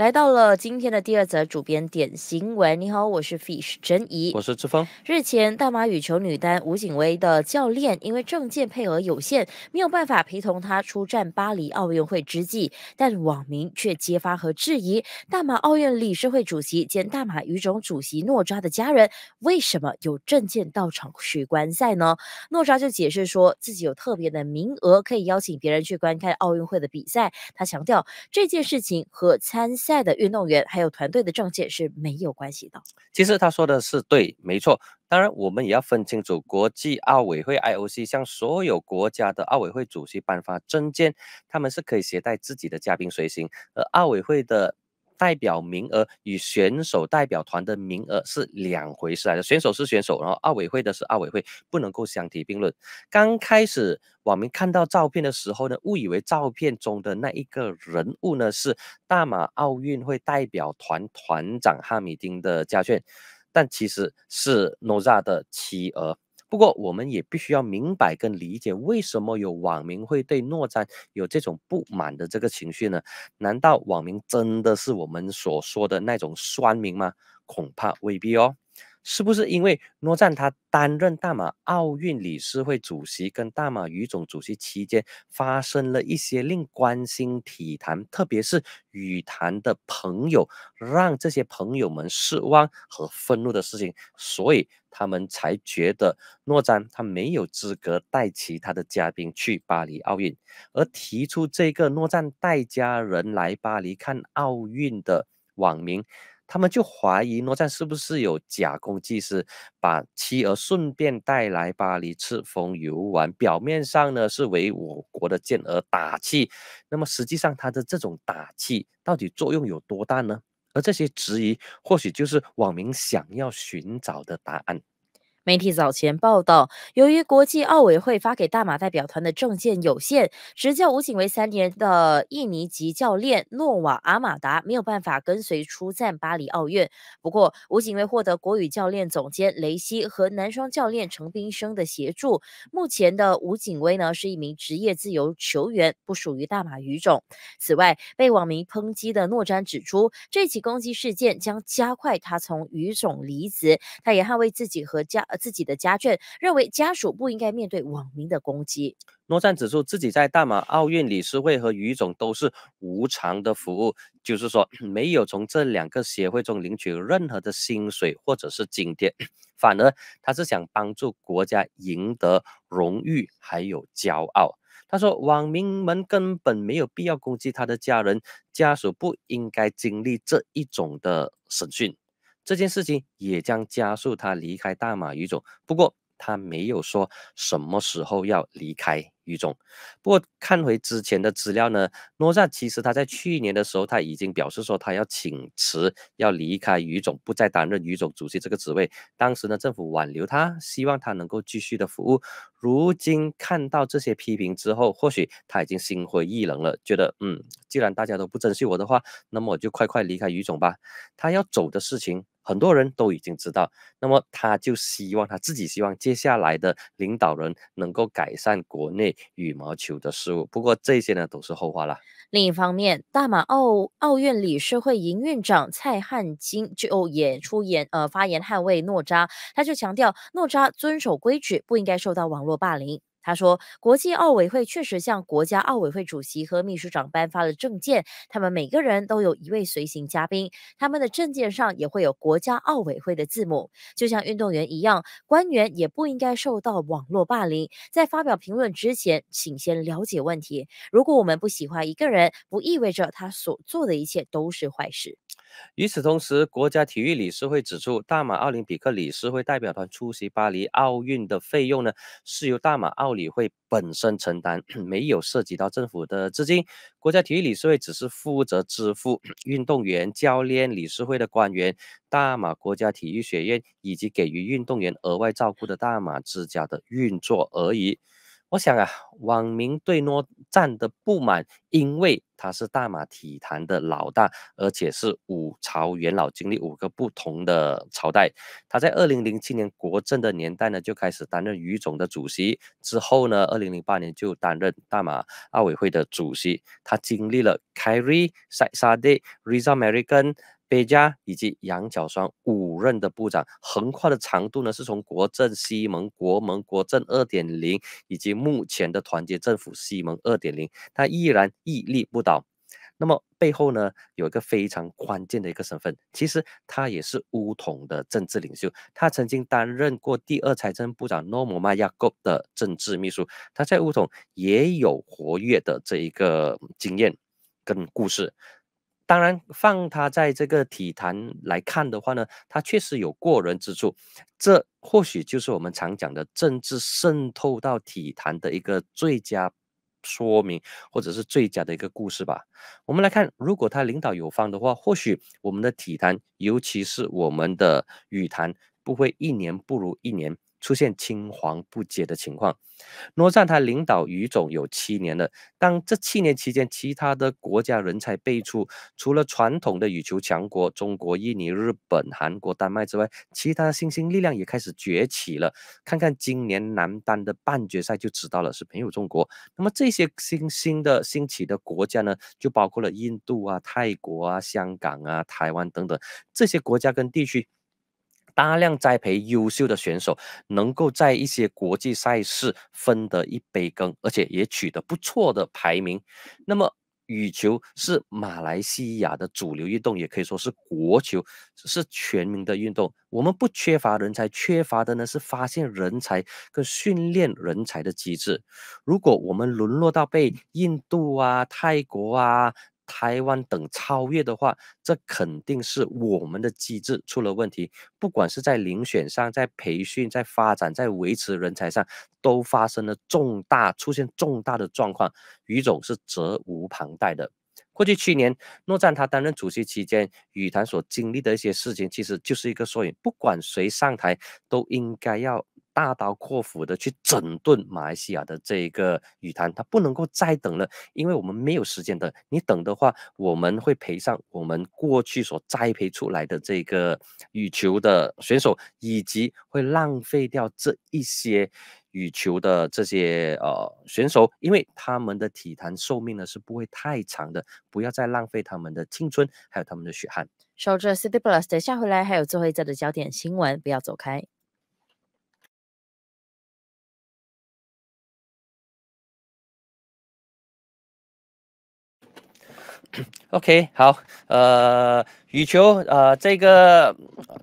来到了今天的第二则主编点新闻。你好，我是 Fish 珍怡，我是志峰。日前，大马羽球女单吴景薇的教练因为证件配额有限，没有办法陪同她出战巴黎奥运会之际，但网民却揭发和质疑大马奥运理事会主席兼大马羽总主席诺扎的家人为什么有证件到场观赛呢？诺扎就解释说自己有特别的名额可以邀请别人去观看奥运会的比赛。他强调这件事情和参。赛。在的运动员还有团队的证件是没有关系的。其实他说的是对，没错。当然，我们也要分清楚，国际奥委会 IOC 向所有国家的奥委会主席颁发证件，他们是可以携带自己的嘉宾随行，而奥委会的。代表名额与选手代表团的名额是两回事啊！选手是选手，然后奥委会的是奥委会，不能够相提并论。刚开始网民看到照片的时候呢，误以为照片中的那一个人物呢是大马奥运会代表团团长哈米丁的家眷，但其实是诺扎的妻儿。不过，我们也必须要明白跟理解，为什么有网民会对诺赞有这种不满的这个情绪呢？难道网民真的是我们所说的那种酸民吗？恐怕未必哦。是不是因为诺赞他担任大马奥运理事会主席跟大马羽总主席期间，发生了一些令关心体坛，特别是羽坛的朋友让这些朋友们失望和愤怒的事情，所以他们才觉得诺赞他没有资格带其他的嘉宾去巴黎奥运，而提出这个诺赞带家人来巴黎看奥运的网名。他们就怀疑诺赞是不是有假公济私，把妻儿顺便带来巴黎赤峰游玩，表面上呢是为我国的健儿打气，那么实际上他的这种打气到底作用有多大呢？而这些质疑，或许就是网民想要寻找的答案。媒体早前报道，由于国际奥委会发给大马代表团的证件有限，执教武警为三年的印尼籍教练诺瓦阿马达没有办法跟随出战巴黎奥运。不过，武警威获得国羽教练总监雷西和男双教练程冰生的协助。目前的武警威呢是一名职业自由球员，不属于大马语种。此外，被网民抨击的诺詹指出，这起攻击事件将加快他从语种离职。他也捍卫自己和家。自己的家眷认为家属不应该面对网民的攻击。诺赞指出，自己在大马奥运理事会和余总都是无偿的服务，就是说没有从这两个协会中领取任何的薪水或者是津贴，反而他是想帮助国家赢得荣誉还有骄傲。他说，网民们根本没有必要攻击他的家人，家属不应该经历这一种的审讯。这件事情也将加速他离开大马语种。不过他没有说什么时候要离开语种。不过看回之前的资料呢，诺萨其实他在去年的时候他已经表示说他要请辞，要离开语种，不再担任语种主席这个职位。当时呢，政府挽留他，希望他能够继续的服务。如今看到这些批评之后，或许他已经心灰意冷了，觉得嗯，既然大家都不珍惜我的话，那么我就快快离开于总吧。他要走的事情，很多人都已经知道，那么他就希望他自己希望接下来的领导人能够改善国内羽毛球的事务。不过这些呢，都是后话了。另一方面，大马奥奥院理事会营运长蔡汉金就也出言呃发言捍卫诺扎，他就强调诺扎遵守规矩，不应该受到网络。网络霸凌。他说，国际奥委会确实向国家奥委会主席和秘书长颁发了证件，他们每个人都有一位随行嘉宾，他们的证件上也会有国家奥委会的字母，就像运动员一样。官员也不应该受到网络霸凌。在发表评论之前，请先了解问题。如果我们不喜欢一个人，不意味着他所做的一切都是坏事。与此同时，国家体育理事会指出，大马奥林匹克理事会代表团出席巴黎奥运的费用呢，是由大马奥理会本身承担，没有涉及到政府的资金。国家体育理事会只是负责支付 运动员、教练、理事会的官员、大马国家体育学院以及给予运动员额外照顾的大马之家的运作而已。我想啊，网民对诺赞的不满，因为他是大马体坛的老大，而且是五朝元老，经历五个不同的朝代。他在二零零七年国政的年代呢，就开始担任羽总的主席，之后呢，二零零八年就担任大马奥委会的主席。他经历了 Kerry、s a i Riza、m e r i c a n 北加以及羊角霜五任的部长，横跨的长度呢，是从国政西蒙、国盟、国政二点零，以及目前的团结政府西蒙二点零，他依然屹立不倒。那么背后呢，有一个非常关键的一个身份，其实他也是乌统的政治领袖，他曾经担任过第二财政部长诺姆迈亚戈的政治秘书，他在乌统也有活跃的这一个经验跟故事。当然，放他在这个体坛来看的话呢，他确实有过人之处，这或许就是我们常讲的政治渗透到体坛的一个最佳说明，或者是最佳的一个故事吧。我们来看，如果他领导有方的话，或许我们的体坛，尤其是我们的羽坛，不会一年不如一年。出现青黄不接的情况。诺赞他领导语总有七年了，但这七年期间，其他的国家人才辈出。除了传统的羽球强国中国、印尼、日本、韩国、丹麦之外，其他新兴力量也开始崛起了。看看今年男单的半决赛就知道了，是没有中国。那么这些新兴的兴起的国家呢，就包括了印度啊、泰国啊、香港啊、台湾等等这些国家跟地区。大量栽培优秀的选手，能够在一些国际赛事分得一杯羹，而且也取得不错的排名。那么羽球是马来西亚的主流运动，也可以说是国球，是全民的运动。我们不缺乏人才，缺乏的呢是发现人才跟训练人才的机制。如果我们沦落到被印度啊、泰国啊，台湾等超越的话，这肯定是我们的机制出了问题。不管是在遴选上、在培训、在发展、在维持人才上，都发生了重大、出现重大的状况。余总是责无旁贷的。过去七年，诺赞他担任主席期间，羽坛所经历的一些事情，其实就是一个缩影。不管谁上台，都应该要。大刀阔斧的去整顿马来西亚的这个羽坛，他不能够再等了，因为我们没有时间等。你等的话，我们会赔上我们过去所栽培出来的这个羽球的选手，以及会浪费掉这一些羽球的这些呃选手，因为他们的体坛寿命呢是不会太长的。不要再浪费他们的青春，还有他们的血汗。守着 City Plus，下回来还有最后一则的焦点新闻，不要走开。OK，好，呃，羽球，呃，这个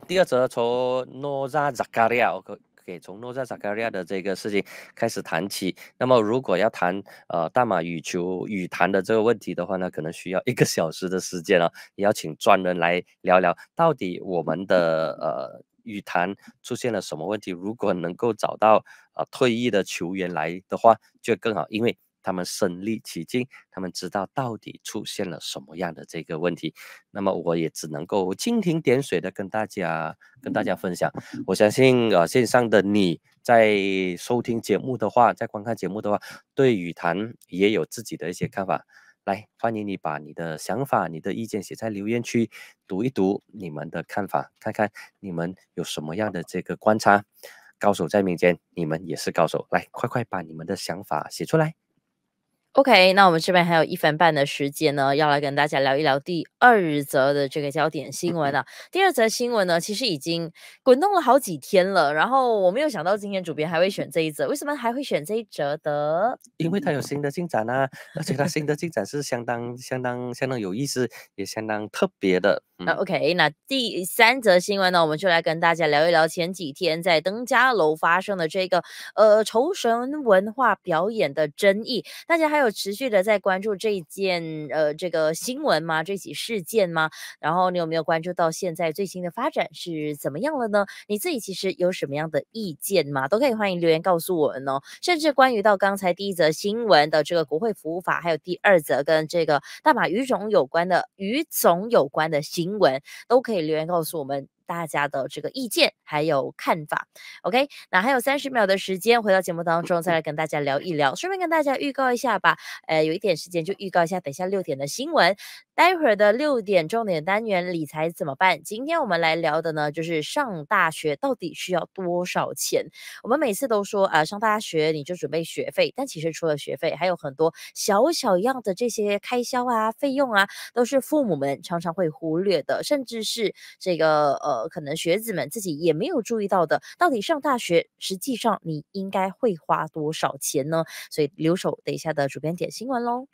第二则从诺扎扎卡利亚，可给从诺扎扎卡利亚的这个事情开始谈起。那么，如果要谈呃大马羽球羽坛的这个问题的话呢，可能需要一个小时的时间了，也 要请专人来聊聊，到底我们的呃羽坛出现了什么问题？如果能够找到啊退役的球员来的话，就更好，因为。他们身历其境，他们知道到底出现了什么样的这个问题。那么我也只能够蜻蜓点水的跟大家跟大家分享。我相信，呃，线上的你在收听节目的话，在观看节目的话，对语谈也有自己的一些看法。来，欢迎你把你的想法、你的意见写在留言区，读一读你们的看法，看看你们有什么样的这个观察。高手在民间，你们也是高手。来，快快把你们的想法写出来。OK，那我们这边还有一分半的时间呢，要来跟大家聊一聊第二则的这个焦点新闻啊。第二则新闻呢，其实已经滚动了好几天了。然后我没有想到今天主编还会选这一则，为什么还会选这一则的？因为它有新的进展啊，而且它新的进展是相当、相当、相当有意思，也相当特别的。那 OK，那第三则新闻呢，我们就来跟大家聊一聊前几天在登嘉楼发生的这个呃仇神文化表演的争议，大家还有。持续的在关注这一件呃这个新闻吗？这起事件吗？然后你有没有关注到现在最新的发展是怎么样了呢？你自己其实有什么样的意见吗？都可以欢迎留言告诉我们哦。甚至关于到刚才第一则新闻的这个国会服务法，还有第二则跟这个大马语种有关的语种有关的新闻，都可以留言告诉我们。大家的这个意见还有看法，OK，那还有三十秒的时间，回到节目当中，再来跟大家聊一聊。顺便跟大家预告一下吧，呃，有一点时间就预告一下，等下六点的新闻。待会儿的六点重点单元理财怎么办？今天我们来聊的呢，就是上大学到底需要多少钱？我们每次都说啊，上大学你就准备学费，但其实除了学费，还有很多小小样的这些开销啊、费用啊，都是父母们常常会忽略的，甚至是这个呃。呃，可能学子们自己也没有注意到的，到底上大学实际上你应该会花多少钱呢？所以，留守等一下的主编点新闻喽。